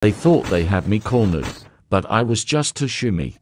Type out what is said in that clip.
They thought they had me cornered, but I was just a shumi.